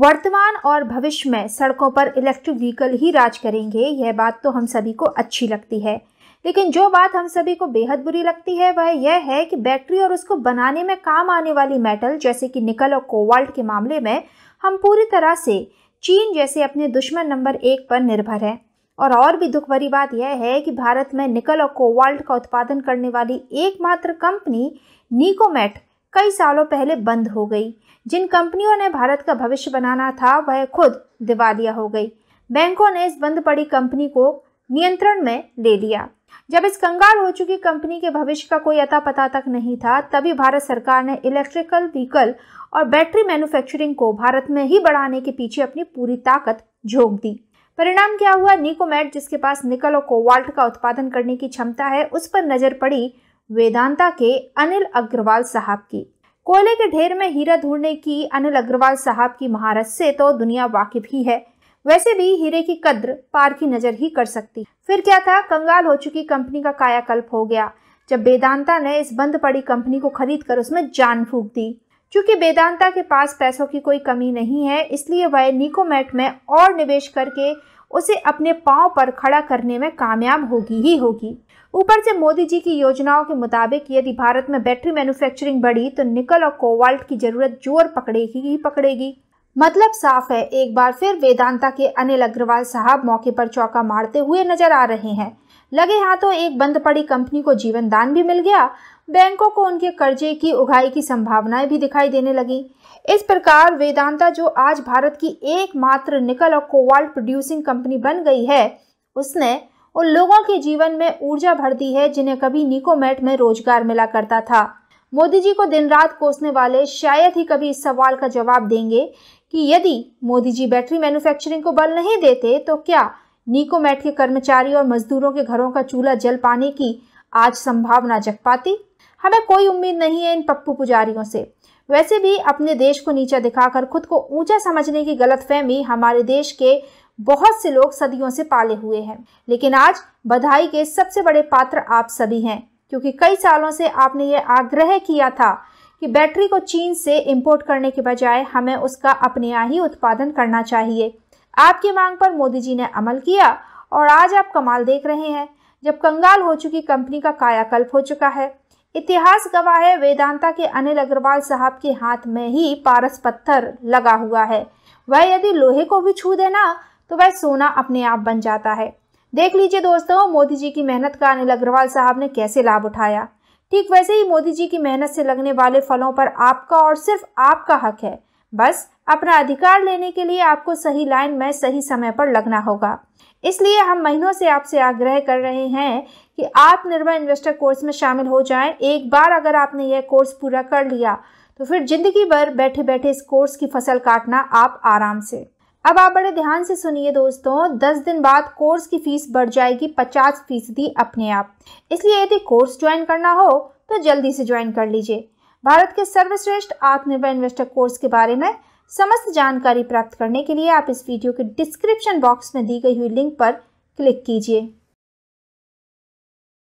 वर्तमान और भविष्य में सड़कों पर इलेक्ट्रिक व्हीकल ही राज करेंगे यह बात तो हम सभी को अच्छी लगती है लेकिन जो बात हम सभी को बेहद बुरी लगती है वह यह है कि बैटरी और उसको बनाने में काम आने वाली मेटल जैसे कि निकल और कोवाल्ट के मामले में हम पूरी तरह से चीन जैसे अपने दुश्मन नंबर एक पर निर्भर हैं और और भी दुख भरी बात यह है कि भारत में निकल और कोवाल्ट का उत्पादन करने वाली एकमात्र कंपनी निकोमेट कई सालों पहले बंद हो गई जिन कंपनियों ने भारत का भविष्य बनाना था वह खुद दिवालिया हो गई बैंकों ने इस बंद पड़ी कंपनी को नियंत्रण में ले लिया जब इस कंगाल हो चुकी कंपनी के भविष्य का कोई अता पता तक नहीं था तभी भारत सरकार ने इलेक्ट्रिकल व्हीकल और बैटरी मैन्युफैक्चरिंग को भारत में ही बढ़ाने के पीछे अपनी पूरी ताकत झोंक दी परिणाम क्या हुआ निकोमेट जिसके पास निकल और कोवाल्ट का उत्पादन करने की क्षमता है उस पर नजर पड़ी वेदांता के अनिल अग्रवाल साहब की कोयले के ढेर में हीरा ढूंढने की अनिल अग्रवाल साहब की महारत से तो दुनिया वाकिफ ही है वैसे भी हीरे की कद्र पार की नजर ही कर सकती फिर क्या था कंगाल हो चुकी कंपनी का कायाकल्प हो गया जब वेदांता ने इस बंद पड़ी कंपनी को खरीद कर उसमें जान फूक दी क्योंकि वेदांता के पास पैसों की कोई कमी नहीं है इसलिए वह निकोमेट में और निवेश करके उसे अपने पांव पर खड़ा करने में कामयाब होगी ही होगी ऊपर से मोदी जी की योजनाओं के मुताबिक यदि भारत में बैटरी मैन्युफैक्चरिंग बढ़ी तो निकल और कोवाल्ट की ज़रूरत जोर पकड़ेगी ही पकड़ेगी मतलब साफ है एक बार फिर वेदांता के अनिल अग्रवाल साहब मौके पर चौका मारते हुए नजर आ रहे हैं लगे हाथों तो एक बंद पड़ी कंपनी को जीवन दान भी मिल गया बैंकों को उनके कर्जे की उगाई की संभावनाएं भी दिखाई देने लगी इस प्रकार वेदांता जो आज भारत की एकमात्र निकल और कोवाल्ट प्रोड्यूसिंग कंपनी बन गई है उसने उन लोगों के जीवन में ऊर्जा भर दी है जिन्हें कभी निकोमेट में रोजगार मिला करता था मोदी जी को दिन रात कोसने वाले शायद ही कभी इस सवाल का जवाब देंगे कि यदि मोदी जी बैटरी मैन्युफैक्चरिंग को बल नहीं देते तो क्या निकोमेट के कर्मचारी और मजदूरों के घरों का चूल्हा जल पाने की आज संभावना जग पाती हमें कोई उम्मीद नहीं है इन पप्पू पुजारियों से वैसे भी अपने देश को नीचा दिखाकर खुद को ऊंचा समझने की गलत फहमी हमारे देश के बहुत से लोग सदियों से पाले हुए हैं लेकिन आज बधाई के सबसे बड़े पात्र आप सभी हैं क्योंकि कई सालों से आपने ये आग्रह किया था कि बैटरी को चीन से इंपोर्ट करने के बजाय हमें उसका अपने यहाँ ही उत्पादन करना चाहिए आपकी मांग पर मोदी जी ने अमल किया और आज आप कमाल देख रहे हैं जब कंगाल हो चुकी कंपनी का कायाकल्प हो चुका है इतिहास गवाह है वेदांता के अनिल अग्रवाल साहब के हाथ में ही पारस पत्थर लगा हुआ है वह यदि लोहे को भी छू देना तो वह सोना अपने आप बन जाता है देख लीजिए दोस्तों मोदी जी की मेहनत का अनिल अग्रवाल साहब ने कैसे लाभ उठाया ठीक वैसे ही मोदी जी की मेहनत से लगने वाले फलों पर आपका और सिर्फ आपका हक है बस अपना अधिकार लेने के लिए आपको सही लाइन में सही समय पर लगना होगा इसलिए हम महीनों से आपसे आग्रह कर रहे हैं कि आप निर्भय इन्वेस्टर कोर्स में शामिल हो जाएं एक बार अगर आपने यह कोर्स पूरा कर लिया तो फिर जिंदगी भर बैठे बैठे इस कोर्स की फसल काटना आप आराम से अब आप बड़े ध्यान से सुनिए दोस्तों दस दिन बाद कोर्स की फीस बढ़ जाएगी पचास फीसदी अपने आप इसलिए यदि कोर्स ज्वाइन करना हो तो जल्दी से ज्वाइन कर लीजिए भारत के सर्वश्रेष्ठ आत्मनिर्भर इन्वेस्टर कोर्स के बारे में समस्त जानकारी प्राप्त करने के लिए आप इस वीडियो के डिस्क्रिप्शन बॉक्स में दी गई हुई लिंक पर क्लिक कीजिए